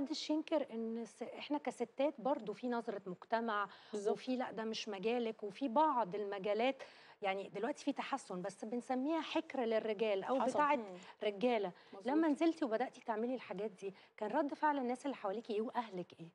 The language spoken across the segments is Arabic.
محدش ينكر ان احنا كستات برضو في نظره مجتمع بالزبط. وفي لا ده مش مجالك وفي بعض المجالات يعني دلوقتي في تحسن بس بنسميها حكر للرجال او حصل. بتاعه رجاله مزبوط. لما نزلتي وبداتي تعملي الحاجات دي كان رد فعل الناس اللي حواليكي ايه واهلك ايه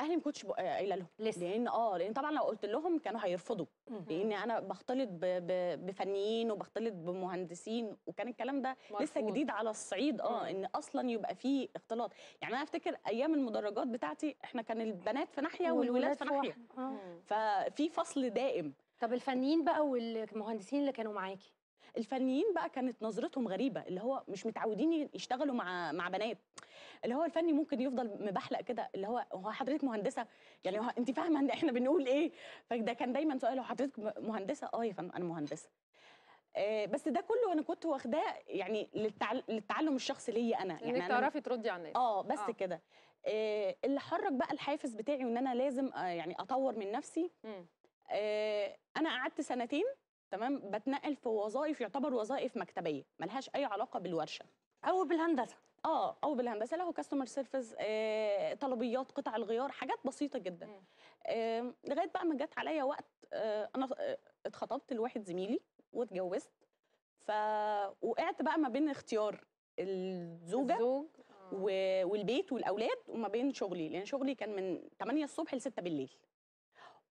اهلي ما كنتش آه، قايله لهم لسه لان اه لان طبعا لو قلت لهم كانوا هيرفضوا لان انا بختلط ب... ب... بفنيين وبختلط بمهندسين وكان الكلام ده مرفوض. لسه جديد على الصعيد اه ان اصلا يبقى فيه اختلاط يعني انا افتكر ايام المدرجات بتاعتي احنا كان البنات في ناحيه والولاد في ناحيه آه. ففي فصل دائم طب الفنيين بقى والمهندسين اللي كانوا معاكي الفنيين بقى كانت نظرتهم غريبه اللي هو مش متعودين يشتغلوا مع مع بنات اللي هو الفني ممكن يفضل مبحلق كده اللي هو هو حضرتك مهندسه يعني هو انت فاهمه احنا بنقول ايه فده كان دايما سؤال هو حضرتك مهندسه اه يا فندم انا مهندسه آه بس ده كله انا كنت واخداه يعني للتعل... للتعلم الشخصي ليا انا يعني انك تعرفي تردي على الناس اه بس آه. كده آه اللي حرك بقى الحافز بتاعي وان انا لازم آه يعني اطور من نفسي م. آه انا قعدت سنتين تمام بتنقل في وظائف يعتبر وظائف مكتبيه ملهاش اي علاقه بالورشه او بالهندسه اه او آه، بالهندسه له كاستمر سيرفيس آه طلبيات قطع الغيار حاجات بسيطه جدا آه لغايه بقى ما جت عليا وقت آه انا آه، اتخطبت لواحد زميلي واتجوزت فوقعت بقى ما بين اختيار الزوجه الزوج. و... آه. والبيت والاولاد وما بين شغلي لان شغلي كان من 8 الصبح ل 6 بالليل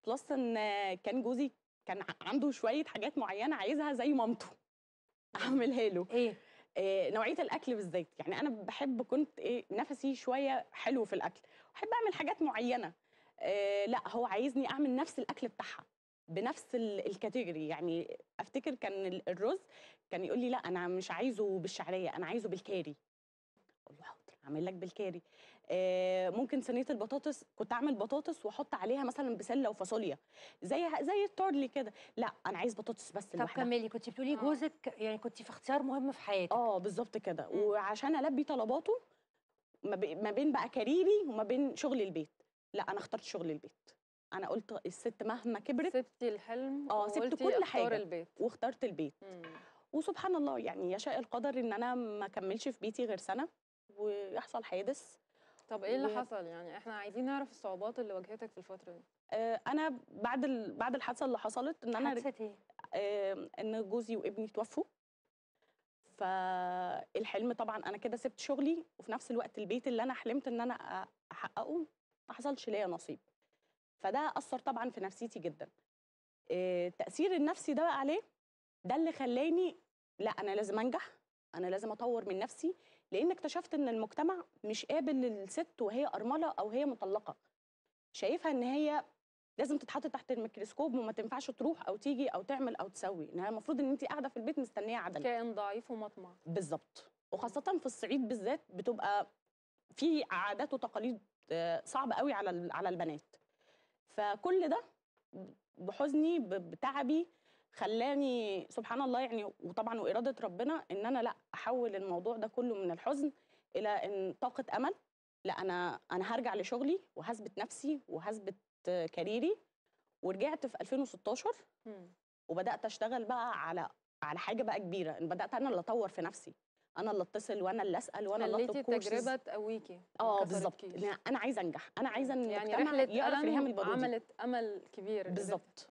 بلس ان كان جوزي كان عنده شويه حاجات معينه عايزها زي مامته اعملها له ايه آه، نوعيه الاكل بالذات يعني انا بحب كنت ايه نفسي شويه حلو في الاكل بحب اعمل حاجات معينه آه، لا هو عايزني اعمل نفس الاكل بتاعها بنفس الكاتيجوري يعني افتكر كان الرز كان يقول لي لا انا مش عايزه بالشعريه انا عايزه بالكاري الله اعمل لك بالكاري آه ممكن صينيه البطاطس كنت اعمل بطاطس واحط عليها مثلا بسله وفاصوليا زي زي التورلي كده لا انا عايز بطاطس بس طب طب كملي كنت بتقولي آه. جوزك يعني كنت في اختيار مهم في حياتك اه بالظبط كده وعشان البي طلباته ما بين بقى كاريري وما بين شغل البيت لا انا اخترت شغل البيت انا قلت الست مهما كبرت سبتي الحلم اه سبت كل حاجه البيت. واخترت البيت مم. وسبحان الله يعني يشاء القدر ان انا ما كملش في بيتي غير سنه ويحصل حادث طب ايه اللي و... حصل يعني احنا عايزين نعرف الصعوبات اللي واجهتك في الفتره دي آه، انا بعد ال... بعد الحادثه اللي حصلت ان انا حادثه ايه آه، ان جوزي وابني توفوا فالحلم طبعا انا كده سبت شغلي وفي نفس الوقت البيت اللي انا حلمت ان انا احققه ما حصلش ليا نصيب فده اثر طبعا في نفسيتي جدا التاثير آه، النفسي ده بقى عليه ده اللي خلاني لا انا لازم انجح انا لازم اطور من نفسي لان اكتشفت ان المجتمع مش قابل الست وهي ارمله او هي مطلقه شايفها ان هي لازم تتحط تحت الميكروسكوب وما تنفعش تروح او تيجي او تعمل او تسوي انها المفروض ان انت قاعده في البيت مستنيه عدل كائن ضعيف ومطمع بالظبط وخاصه في الصعيد بالذات بتبقى في عادات وتقاليد آه، صعبه قوي على على البنات فكل ده بحزني بتعبي خلاني سبحان الله يعني وطبعا واراده ربنا ان انا لا احول الموضوع ده كله من الحزن الى ان طاقه امل لا انا انا هرجع لشغلي وهثبت نفسي وهثبت كاريري ورجعت في 2016 وبدات اشتغل بقى على على حاجه بقى كبيره ان بدات انا اللي اطور في نفسي انا اللي اتصل وانا اللي اسال وانا اللي اطلب كورسز التجربه تقويكي اه بالظبط انا عايزه انجح انا عايزه ان يعني رحله يعرف ريهام البارودي عملت امل كبير بالظبط